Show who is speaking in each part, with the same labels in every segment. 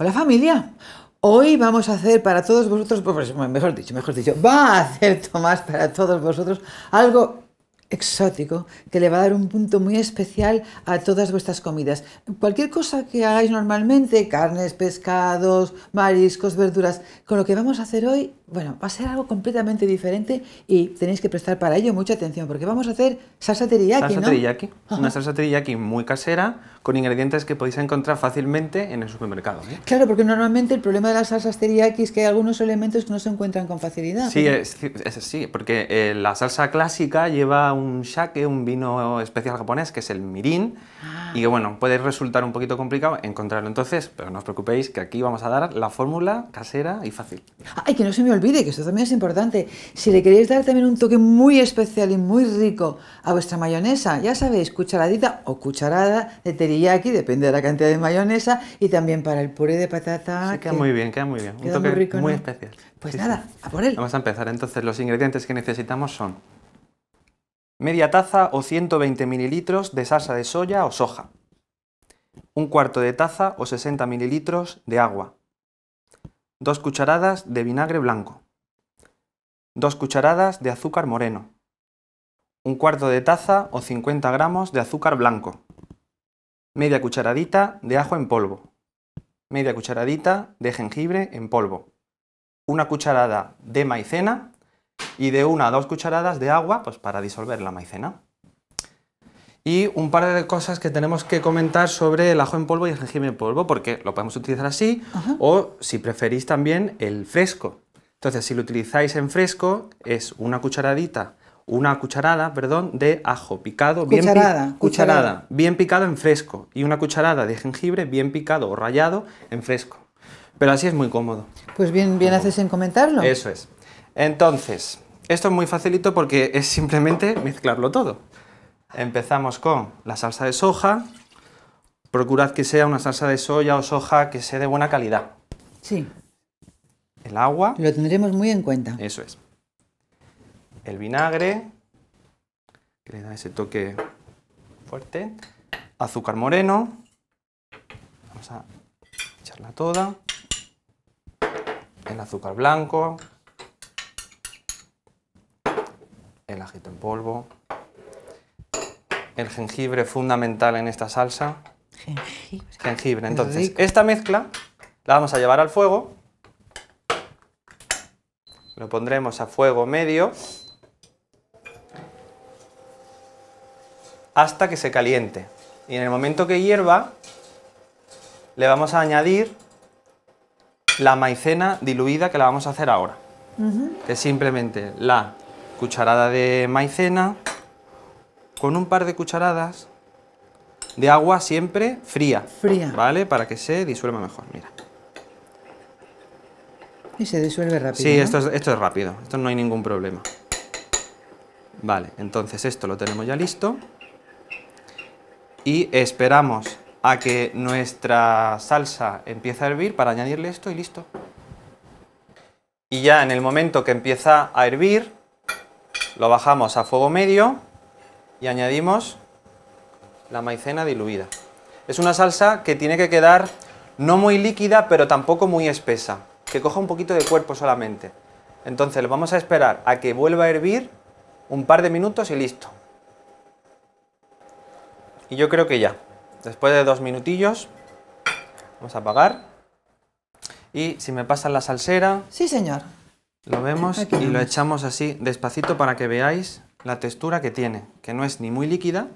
Speaker 1: Hola familia. Hoy vamos a hacer para todos vosotros, pues, pues, mejor dicho, mejor dicho, va a hacer Tomás para todos vosotros algo exótico que le va a dar un punto muy especial a todas vuestras comidas. Cualquier cosa que hagáis normalmente, carnes, pescados, mariscos, verduras, con lo que vamos a hacer hoy bueno, va a ser algo completamente diferente y tenéis que prestar para ello mucha atención porque vamos a hacer salsa teriyaki, Salsa teriyaki,
Speaker 2: una salsa teriyaki muy casera con ingredientes que podéis encontrar fácilmente en el supermercado. ¿eh?
Speaker 1: Claro, porque normalmente el problema de las salsas teriyaki es que hay algunos elementos que no se encuentran con facilidad.
Speaker 2: Sí, porque eh, la salsa clásica lleva un shake, un vino especial japonés que es el mirin. Ah, y bueno, puede resultar un poquito complicado encontrarlo entonces, pero no os preocupéis que aquí vamos a dar la fórmula casera y fácil.
Speaker 1: Ay, que no se me olvide, que esto también es importante. Si le queréis dar también un toque muy especial y muy rico a vuestra mayonesa, ya sabéis, cucharadita o cucharada de teriyaki, depende de la cantidad de mayonesa, y también para el puré de patata. queda muy
Speaker 2: bien, queda muy bien. un toque muy, especial. Pues nada, a por él. Vamos a empezar entonces. Los ingredientes que necesitamos son media taza o 120 ml de salsa de soya o soja, un cuarto de taza o 60 ml de agua, dos cucharadas de vinagre blanco, dos cucharadas de azúcar moreno, un cuarto de taza o 50 gramos de azúcar blanco, media cucharadita de ajo en polvo, media cucharadita de jengibre en polvo, una cucharada de maicena y de una a dos cucharadas de agua pues, para disolver la maicena. Y un par de cosas que tenemos que comentar sobre el ajo en polvo y el jengibre en polvo, porque lo podemos utilizar así o si preferís también el fresco. Entonces, si lo utilizáis en fresco, es una cucharadita, una cucharada, perdón, de ajo picado, cucharada, bien, cucharada, bien picado en fresco y una cucharada de jengibre bien picado o rallado en fresco. Pero así es muy cómodo.
Speaker 1: Pues bien, bien haces en comentarlo. Eso
Speaker 2: es. Entonces, esto es muy facilito porque es simplemente mezclarlo todo. Empezamos con la salsa de soja. Procurad que sea una salsa de soya o soja que sea de buena calidad. Sí. El agua. Lo tendremos muy en cuenta. Eso es. El vinagre, que le da ese toque fuerte. Azúcar moreno. Vamos a echarla toda. El azúcar blanco, el ajito en polvo, el jengibre fundamental en esta salsa. Jengibre. Entonces, esta mezcla la vamos a llevar al fuego. Lo pondremos a fuego medio hasta que se caliente. Y en el momento que hierva, le vamos a añadir la maicena diluida que la vamos a hacer ahora. Que es simplemente la cucharada de maicena con un par de cucharadas de agua siempre fría. Fría. ¿Vale? Para que se disuelva mejor, mira.
Speaker 1: Y se disuelve rápido. Sí, esto, es,
Speaker 2: esto es rápido, esto no hay ningún problema. Vale, entonces esto lo tenemos ya listo. Y esperamos a que nuestra salsa empiece a hervir para añadirle esto y listo. Y ya en el momento que empieza a hervir, lo bajamos a fuego medio y añadimos la maicena diluida. Es una salsa que tiene que quedar no muy líquida, pero tampoco muy espesa, que coja un poquito de cuerpo solamente. Entonces lo vamos a esperar a que vuelva a hervir un par de minutos y listo. Y yo creo que ya, después de dos minutillos, vamos a apagar. Y si me pasan la salsera... Sí, señor. Lo vemos y lo echamos así despacito para que veáis la textura que tiene, que no es ni muy líquida,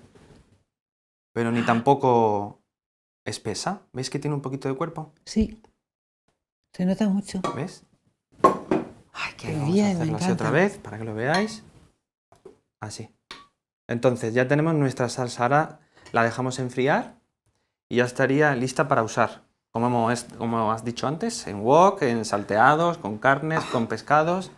Speaker 2: pero ni tampoco espesa. ¿Veis que tiene un poquito de cuerpo? Sí,
Speaker 1: se nota mucho. ¿Ves? Ay, qué, bien, a otra vez
Speaker 2: para que lo veáis. Así. Entonces ya tenemos nuestra salsa, ahora la dejamos enfriar y ya estaría lista para usar como, has dicho antes, en wok, en salteados, con carnes, con pescados.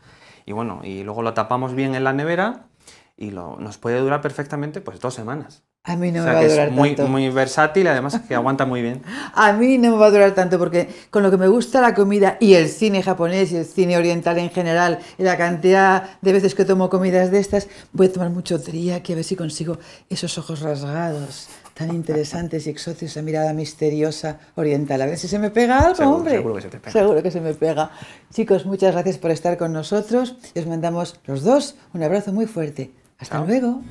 Speaker 2: Y bueno, y luego lo tapamos bien en la nevera y lo, nos puede durar perfectamente pues dos semanas. A mí no me va a durar es muy, tanto. Muy versátil, además que aguanta muy bien.
Speaker 1: A mí no me va a durar tanto porque con lo que me gusta la comida y el cine japonés y el cine oriental en general, y la cantidad de veces que tomo comidas de estas, voy a tomar mucho que a ver si consigo esos ojos rasgados tan interesantes y exóticos, esa mirada misteriosa oriental. A ver si se me pega algo, hombre. Seguro que se te pega. Seguro que se me pega. Chicos, muchas gracias por estar con nosotros. Y os mandamos los dos un abrazo muy fuerte. Hasta luego.